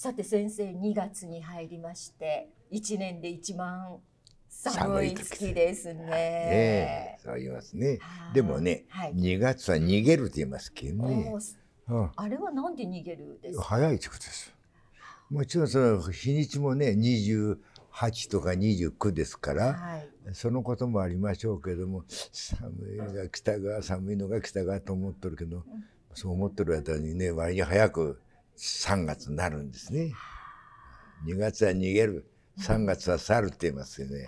さて先生2月に入りまして1年で一番寒い月ですね。ええ、そう言いますね。でもね、はい、2月は逃げると言いますけどね。あれはなんで逃げるですか早いといことです。もちろんその日にちもね28とか29ですから、はい、そのこともありましょうけども寒いが北が寒いのが北がと思っとるけど、そう思っとる間にね割に早く3月になるんですね。2月は逃げる、3月は去るって言いますよね。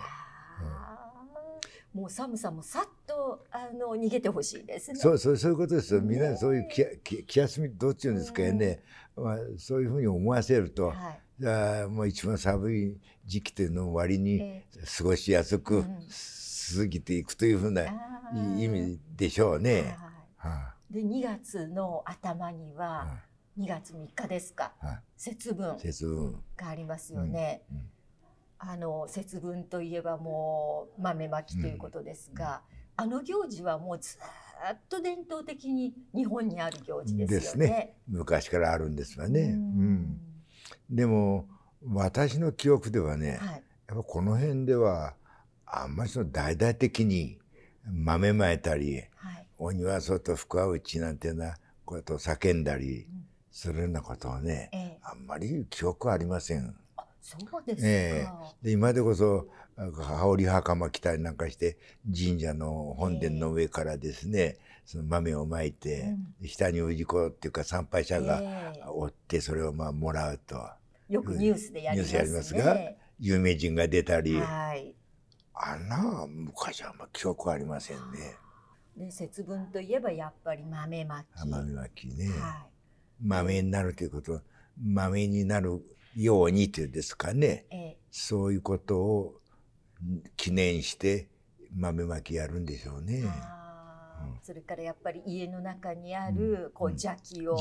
うん、もう寒さもさっとあの逃げてほしいですね。そうそうそういうことですよ。みんなそういう気気気休みどっちうんですかね。まあそういうふうに思わせると、はい、じゃあもう一番寒い時期というの割に過ごしやすく過ぎていくというふうな意味でしょうね。はい、で2月の頭には、はい2月3日ですか、はい、節分がありますよね。うんうん、あの節分といえばもう豆まきということですが、うん、あの行事はもうずっと伝統的に日本にある行事ですね。ね昔からあるんですわね。でも私の記憶ではね、はい、やっぱこの辺ではあんまりその大々的に豆まいたり、はい、お庭外福は内なんていうのこうやって叫んだり、うんするようなことはね、ええ、あんまり記憶はありません。あそうですええ、で今でこそ羽織袴着たりなんかして神社の本殿の上からですね、え、その豆をまいて、うん、下に氏子っていうか参拝者がおってそれをまあもらうと。よくニュースでやります、ね、ニュースやりますが有名人が出たり、はい、あんな昔はあんま記憶はありませんね。で節分といえばやっぱり豆まき。豆まきね。はい豆になるということはまになるようにというんですかね、ええ、そういうことを記念して豆まきやるんでしょうね。それからやっぱり家の中にあるこう邪気を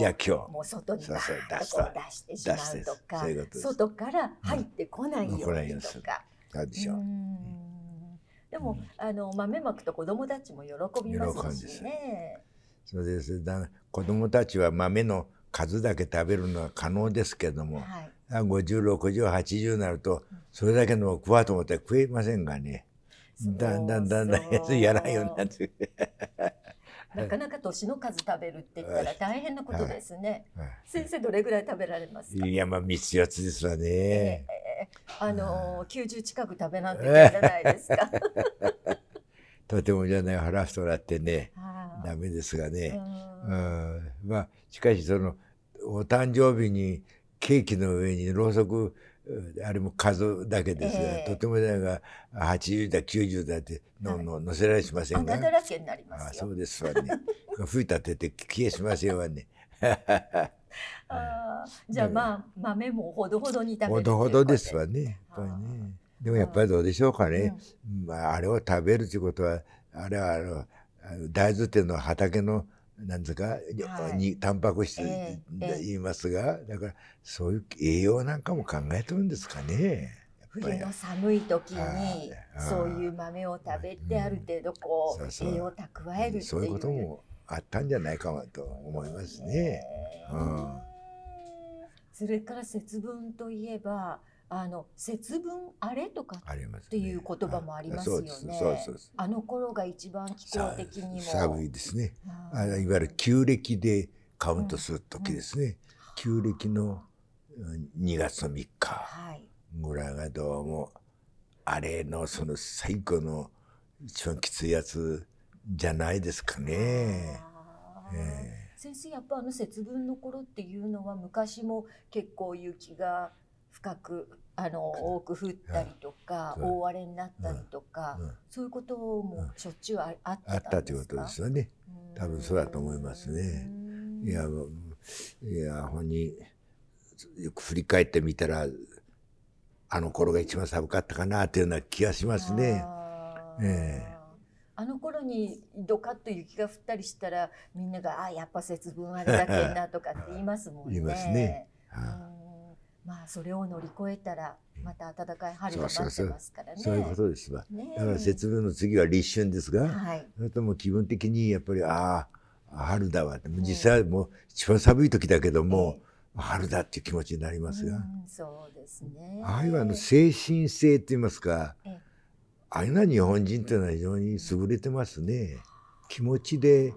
もう外にバーッと出してしまうとか外から入ってこないようにとか。でもあの豆まくと子供たちも喜びますしね。そうです。だ子供たちは豆の数だけ食べるのは可能ですけども、はい、506080になるとそれだけの食わと思って食えませんがねだんだんだんだんやつやらんようになって なかなか年の数食べるって言ったら大変なことですね、はいはい、先生どれぐらい食べられますいやまあ3つ4つですわね、えー、あのー、90近く食べなんていじゃないですか とてもじゃない腹太らってね、ダメですがね。うん、まあしかしそのお誕生日にケーキの上にろうそくあれも数だけですが、えー、とてもだが80だ90だってのの載せられしませんが、ね、あそうですわね吹いたてて消えしませんわね あじゃあまあ豆もほどほどに食べるほどほどですわねやっぱりねでもやっぱりどうでしょうかね、うん、まあ、あれを食べるということはあれはあの大豆っていうのは畑のなんですか、はい、にタンパク質で言いますが、えーえー、だからそういう栄養なんかも考えてるんですかね。冬の寒い時にそういう豆を食べてある程度こう栄養を蓄えるっていうそういうこともあったんじゃないかなと思いますね。うん、それから節分といえばあの節分あれとかっていう言葉もありますよね。あの頃が一番気候的にも寒いですね。あいわゆる旧暦でカウントする時ですね。旧暦の二月の3日ぐらいがどうもあれのその最後の一番きついやつじゃないですかね。えー、先生やっぱあの節分の頃っていうのは昔も結構雪が深くあの多く降ったりとか、はい、大荒れになったりとか、うんうん、そういうこともしょっちゅうあ,、あったということですよね多分そうだと思いますね。いやいや本によく振り返ってみたらあの頃が一番寒かったかなというような気がしますね。ええあの頃にどかっと雪が降ったりしたらみんなが「ああやっぱ節分あれだけんな」とかって言いますもんね。言いますね。はあまあそれを乗り越えたらまた暖かい春が待ってますからね。そういうことですわ。ね、だから節分の次は立春ですが、はい、それとも気分的にやっぱりああ春だわって実際もう一番寒い時だけども、春だっていう気持ちになりますが、うん、そうですね。ああいうあの精神性と言いますか、ああいうのは日本人というのは非常に優れてますね。気持ちで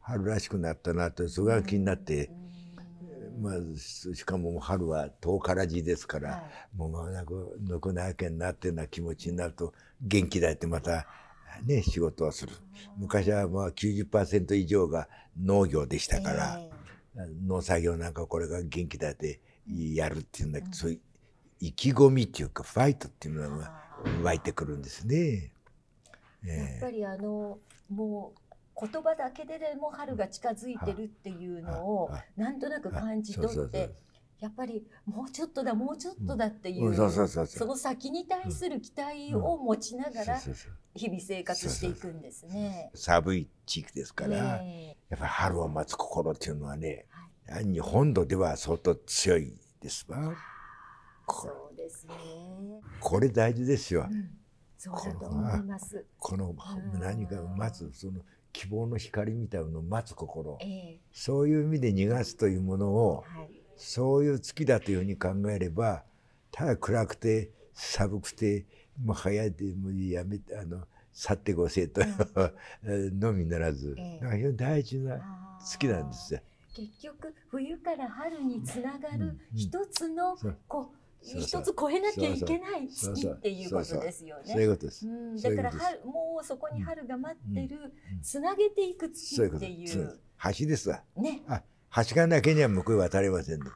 春らしくなったなとそれが気になって。うんまあ、しかも春は遠からじですから、はい、もうまもなく残なけになっていうような気持ちになると元気だってまたね仕事はする昔はまあ90%以上が農業でしたから、えー、農作業なんかこれが元気だってやるっていうんだけど、うん、そういう意気込みっていうかファイトっていうのが湧いてくるんですね。えやっぱりあのもう言葉だけででも春が近づいてるっていうのをなんとなく感じ取ってやっぱりもうちょっとだもうちょっとだっていうその先に対する期待を持ちながら日々生活していくんですね。寒い地域ですから、やっぱり春を待つ心っていうのはね、はい、日本土では相当強いですわ。そうですね。これ大事ですよ。うんそうだと思いますこの何かを待つその希望の光みたいなのを待つ心、えー、そういう意味で逃がすというものを、はい、そういう月だというふうに考えればただ暗くて寒くてもう早いでもうやめてあの去ってごせと、う のみならず、えー、非常に大事な月なんですよ。結局冬から春につながる一つの、うん、う一つ越えなきゃいけない月っていうことですよね。だから春もうそこに春が待ってる、つなげていく月っていう。う橋ですわ。ね。橋がなけには向こう渡れませんね。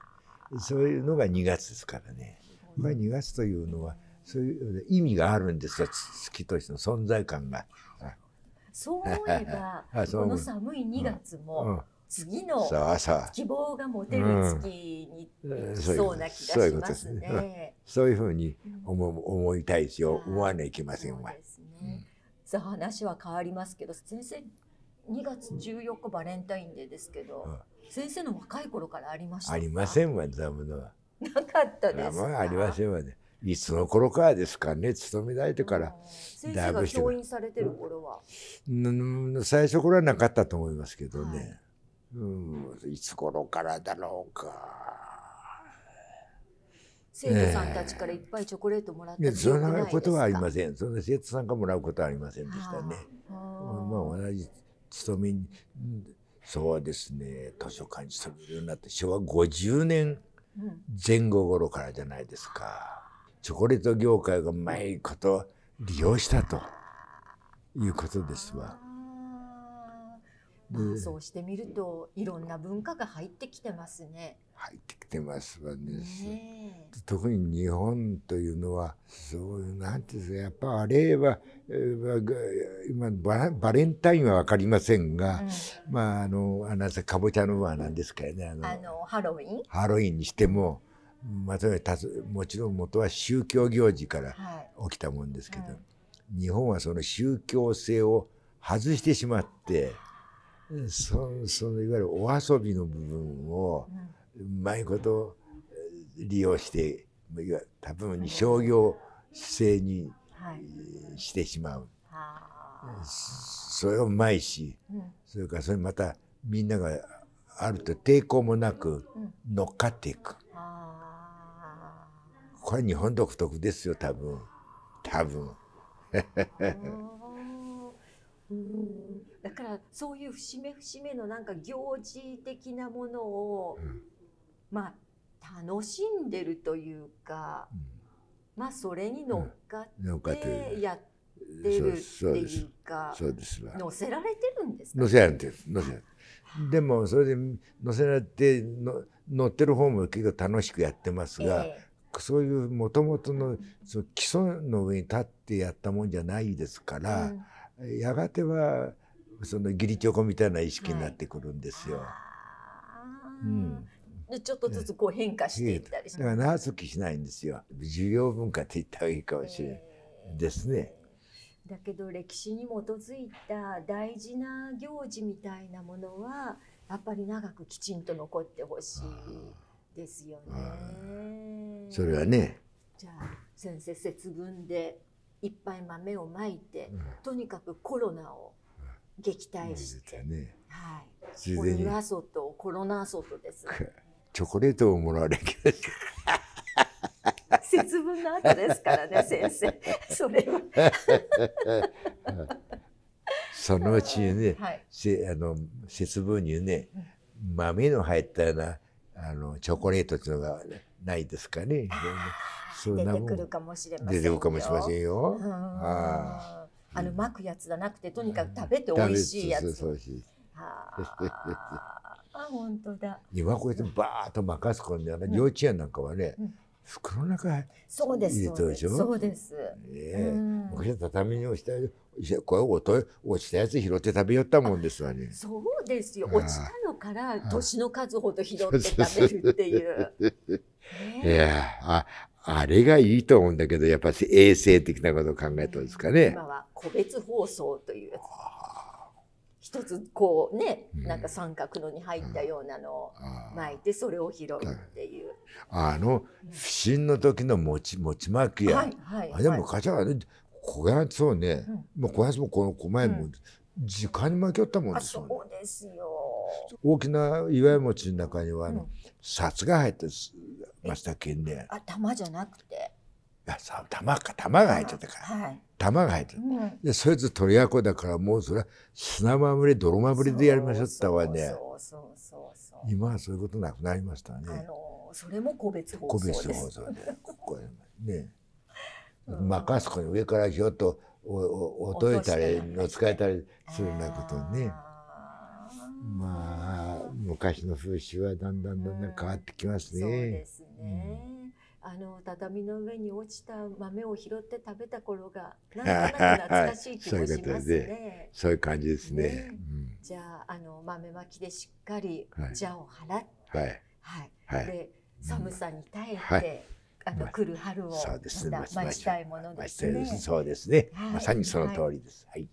そういうのが2月ですからね。まあ2月というのはそういう意味があるんですよ。月としての存在感が。そういえば、この寒い2月も。次の希望が持てる月にそうな気がしますね。そういうふうに思思いたいですよ。思わないいけませんわ。さあ話は変わりますけど先生2月14日バレンタインデーですけど、先生の若い頃からありましたありませんわそんなは。なかったですか。ありませんわね。いつの頃からですかね勤められてからだいぶして教員されてる頃は、うん、最初頃はなかったと思いますけどね、うん、いつ頃からだろうか。生徒さんたちからいっぱいチョコレートもらって、えー、そんなことはありません。そな生徒さんがもらうことはありませんでしたね。まあ同じ勤めに、そうですね、図書館に勤めるようになって昭和50年前後頃からじゃないですか。チョコレート業界がうまいこと利用したということですわ。まあ、そうしてみるといろんな文化が入ってきてますね。入ってきてますわね。ね特に日本というのはそうなんていうんですかやっぱあれは今バレンタインはわかりませんが、うん、まああのあなたかぼちゃのなんですかねあのあのハロウィンハロウィンにしても。まとめたもちろん元は宗教行事から起きたもんですけど、はいうん、日本はその宗教性を外してしまって、そそのいわゆるお遊びの部分をうまいこと利用して多分商業姿勢にしてしまう、はい、それはうまいし、うん、それからそれまたみんながあると抵抗もなく乗っかっていく、うん、これ日本独特ですよ多分多分。多分うんだからそういう節目節目のなんか行事的なものを、うん、まあ楽しんでるというか、うん、まあそれに乗っかってやってるっていうか、そうです乗せられてるんですか、乗せられてる乗せられてるでもそれで乗せられての乗ってる方も結構楽しくやってますが、えーそういうもともとの基礎の上に立ってやったもんじゃないですから、うん、やがてはその義理チョコみたいな意識になってくるんですよ。はい、うんちょっとずつこう変化していったりして、だから長続きしないんですよ需要文化って言った方がいいかもしれないですね。だけど歴史に基づいた大事な行事みたいなものはやっぱり長くきちんと残ってほしいですよね。それはね。じゃあ先生節分でいっぱい豆をまいて、うん、とにかくコロナを撃退して、ね、はい。ついでに。外、コロナとです。チョコレートをもらわれけ節分の後ですからね、先生。それは。そのうちにね、はい、あの節分にね、豆の入ったようなあのチョコレートっていうのがないですかね。そんなもん出てくるかもしれませんよ。出てくるかもしれませんよ。ああ。あの巻くやつじゃなくてとにかく食べて美味しいやつ。そうあ本当だ今こうやってバーッと任すこんで、ね、幼稚園なんかはね、袋の中入れてるでしょそうですね昔は畳に落ちたこれ落落ちたやつ拾って食べよったもんですわねそうですよ落ちたのから年の数ほど拾って食べるっていう、いやああれがいいと思うんだけどやっぱり衛生的なことを考えたんですかね、うん個別放送というやつ。一つこうね、なんか三角のに入ったようなのを巻いてそれを拾うっていう。あの不審の時のち餅ち巻きや、はいはいあでれ昔はね小林そうね、もう小林もこの狛江も、時間に負けよったもんですよ、ね、そうですよ大きな岩い餅の中にはあの、札が入ってましたけんねあ玉じゃなくてやさ玉か玉が入ってたから、はい、玉が入ってた、うん、でそいつ鳥やこだからもうそれは砂まぶり泥まぶりでやりましょったわね今はそういうことなくなりましたね、あのー、それも個別放送です個別放送でここね、うん、まかすこに上からひょっとおお落とたりの使えたりするようなことねまあ昔の風習はだんだんだんだん変わってきますね。うん、そうですね、うんあの畳の上に落ちた豆を拾って食べた頃がなんと懐かしい気もしますね。そういう感じですね。ねうん、じゃああの豆まきでしっかり蛇を払って、はい、はいはい、で寒さに耐えて。はいあの、来る春を、そうですね。待ちたいものですね。そうですね。まさにその通りです。はい。はい